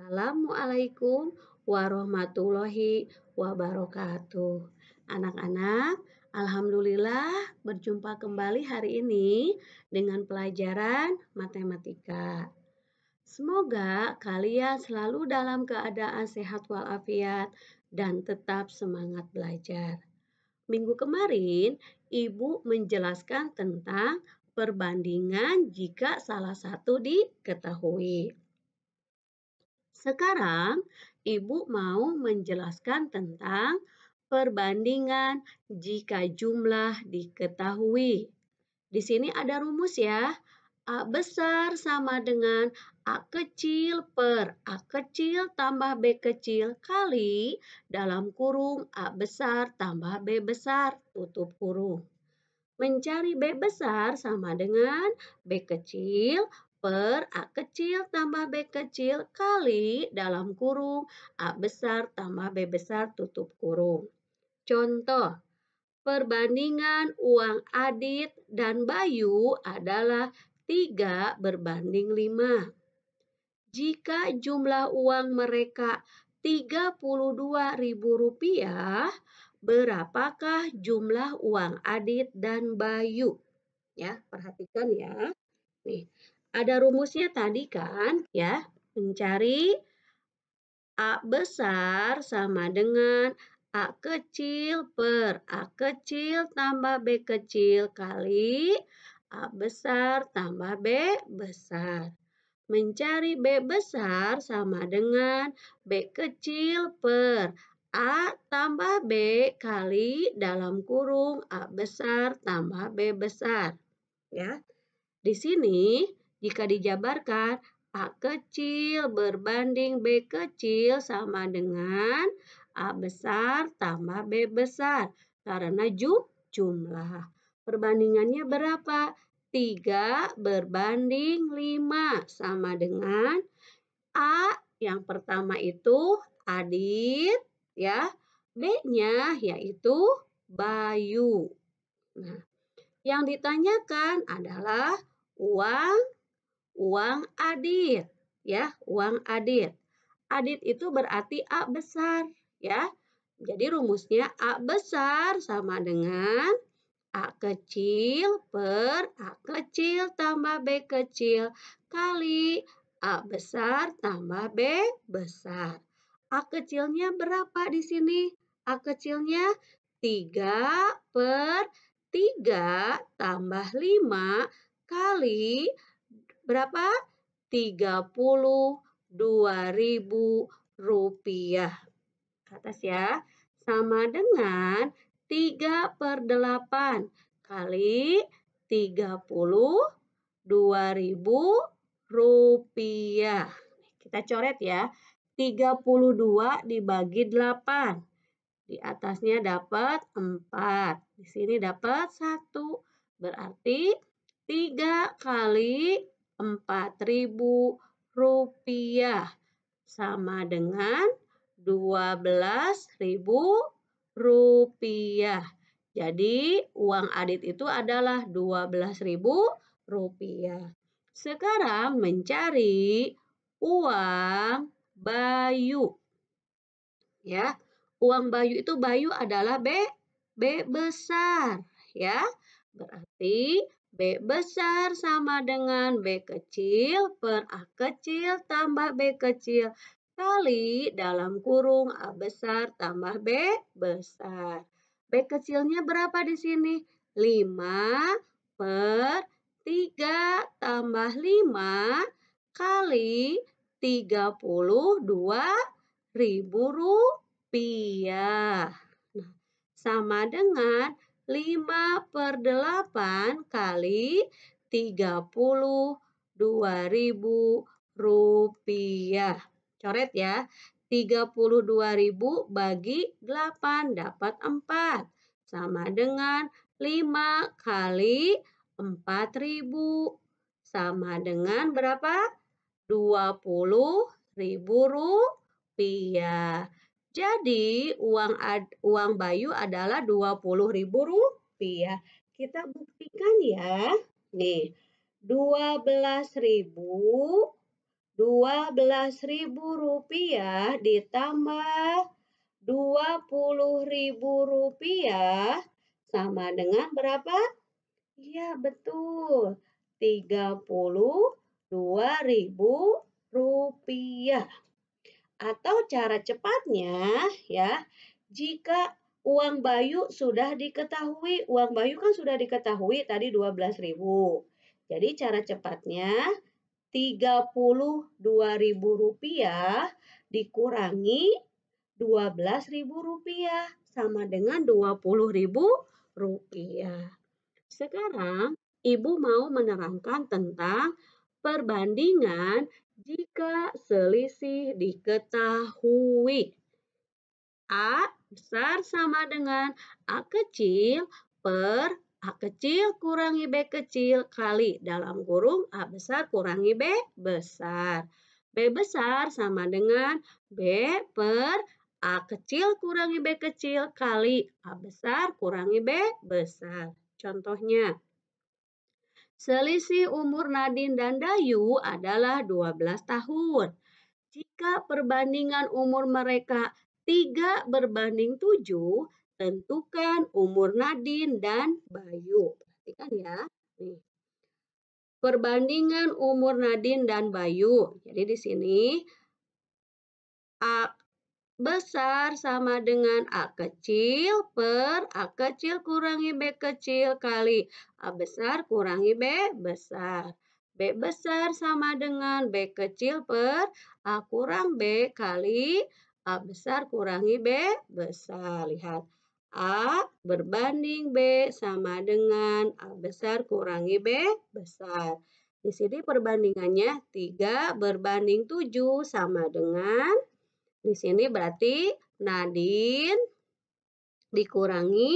Assalamualaikum warahmatullahi wabarakatuh. Anak-anak, alhamdulillah berjumpa kembali hari ini dengan pelajaran matematika. Semoga kalian selalu dalam keadaan sehat walafiat dan tetap semangat belajar. Minggu kemarin, Ibu menjelaskan tentang perbandingan jika salah satu diketahui. Sekarang, Ibu mau menjelaskan tentang perbandingan jika jumlah diketahui. Di sini ada rumus ya. A besar sama dengan A kecil per A kecil tambah B kecil kali dalam kurung A besar tambah B besar tutup kurung. Mencari B besar sama dengan B kecil per A kecil tambah B kecil kali dalam kurung A besar tambah B besar tutup kurung. Contoh, perbandingan uang Adit dan Bayu adalah 3 berbanding 5. Jika jumlah uang mereka Rp32.000, berapakah jumlah uang Adit dan Bayu? Ya, perhatikan ya. Nih, ada rumusnya tadi kan, ya. Mencari A besar sama dengan A kecil per A kecil tambah B kecil kali A besar tambah B besar. Mencari B besar sama dengan B kecil per A tambah B kali dalam kurung A besar tambah B besar. Ya. Di sini jika dijabarkan, A kecil berbanding B kecil sama dengan A besar tambah B besar. Karena jumlah. Perbandingannya berapa? 3 berbanding 5 sama dengan A yang pertama itu Adit ya. B-nya yaitu Bayu. Nah, yang ditanyakan adalah uang uang adit, ya, uang adit. Adit itu berarti A besar, ya. Jadi rumusnya A besar sama dengan A kecil per A kecil tambah B kecil kali A besar tambah B besar. A kecilnya berapa di sini? A kecilnya 3 per 3 tambah 5 kali berapa? tiga puluh dua ribu rupiah. Ke atas ya. Sama dengan tiga per delapan kali tiga puluh dua ribu rupiah. Kita coret ya. tiga puluh dua dibagi delapan Di atasnya dapat empat Di sini dapat satu Berarti tiga kali 4.000 rupiah sama dengan 12.000 rupiah. Jadi uang adit itu adalah 12.000 rupiah. Sekarang mencari uang Bayu. Ya, uang Bayu itu Bayu adalah B B besar, ya. Berarti B besar sama dengan B kecil per A kecil tambah B kecil kali dalam kurung A besar tambah B besar. B kecilnya berapa di sini? 5 per 3 tambah 5 kali 32 ribu rupiah. Nah, sama dengan 5 per 8 kali 32 ribu rupiah. Coret ya. 32.000 bagi 8 dapat 4. Sama dengan 5 kali 4.000. Sama dengan berapa? 20.000 rupiah. Jadi uang ad, uang Bayu adalah Rp20.000. Kita buktikan ya. Nih, 12.000 12.000 rupiah ditambah 20.000 rupiah sama dengan berapa? Ya betul. 32.000 rupiah. Atau cara cepatnya ya, jika uang bayu sudah diketahui, uang bayu kan sudah diketahui tadi 12.000. Jadi cara cepatnya 32.000 rupiah dikurangi 12.000 rupiah sama dengan 20.000 rupiah Sekarang Ibu mau menerangkan tentang perbandingan jika selisih diketahui. A besar sama dengan A kecil per A kecil kurangi B kecil kali dalam kurung A besar kurangi B besar. B besar sama dengan B per A kecil kurangi B kecil kali A besar kurangi B besar. Contohnya, Selisih umur Nadine dan Dayu adalah 12 tahun. Jika perbandingan umur mereka 3 berbanding 7, tentukan umur Nadine dan Bayu. Perhatikan ya. Nih. Perbandingan umur Nadine dan Bayu. Jadi di sini A besar sama dengan A kecil per A kecil kurangi B kecil kali A besar kurangi B besar. B besar sama dengan B kecil per A kurang B kali A besar kurangi B besar. Lihat. A berbanding B sama dengan A besar kurangi B besar. Di sini perbandingannya 3 berbanding 7 sama dengan di sini berarti nadin dikurangi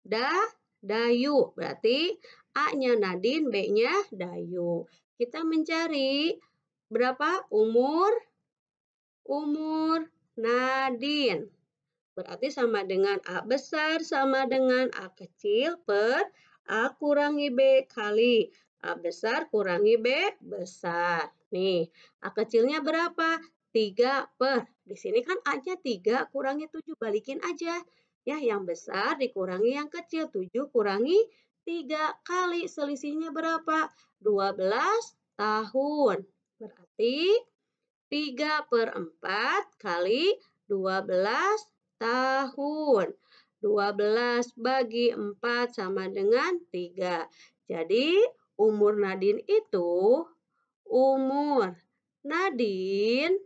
da dayu. Berarti A-nya nadin, B-nya dayu. Kita mencari berapa umur umur nadin. Berarti sama dengan A besar sama dengan A kecil per A kurangi B kali. A besar kurangi B besar. Nih, A kecilnya berapa? 3 per. Di sini kan A-nya 3 kurangi 7. Balikin aja. Ya, yang besar dikurangi yang kecil. 7 kurangi 3 kali. Selisihnya berapa? 12 tahun. Berarti 3 per 4 kali 12 tahun. 12 bagi 4 sama dengan 3. Jadi umur Nadine itu umur Nadine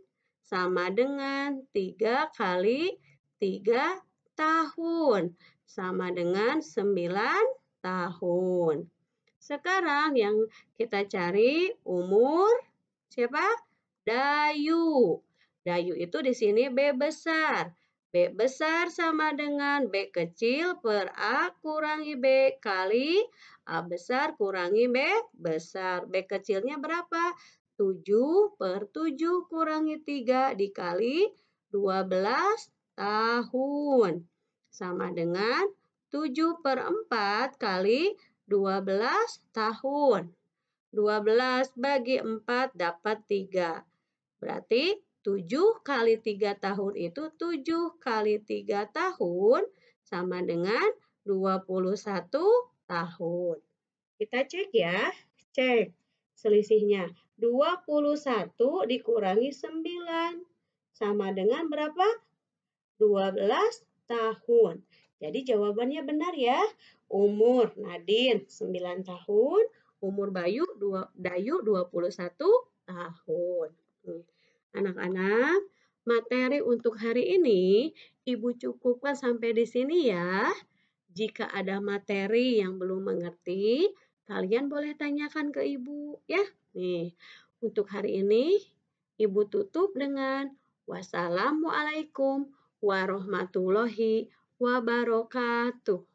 sama dengan 3 kali 3 tahun sama dengan 9 tahun. Sekarang yang kita cari umur siapa? Dayu. Dayu itu di sini B besar. B besar sama dengan B kecil per A kurangi B kali A besar kurangi B besar. B kecilnya berapa? 7 per 7 kurangi 3 dikali 12 tahun. Sama dengan 7 per 4 kali 12 tahun. 12 bagi 4 dapat 3. Berarti 7 kali 3 tahun itu 7 kali 3 tahun sama dengan 21 tahun. Kita cek ya. Cek selisihnya. 21 dikurangi 9 sama dengan berapa? 12 tahun. Jadi jawabannya benar ya. Umur Nadine 9 tahun, umur Bayu 2, Dayu 21 tahun. Hmm. Anak-anak, materi untuk hari ini Ibu cukupkan sampai di sini ya. Jika ada materi yang belum mengerti, Kalian boleh tanyakan ke ibu ya. Nih, untuk hari ini ibu tutup dengan wassalamualaikum warahmatullahi wabarakatuh.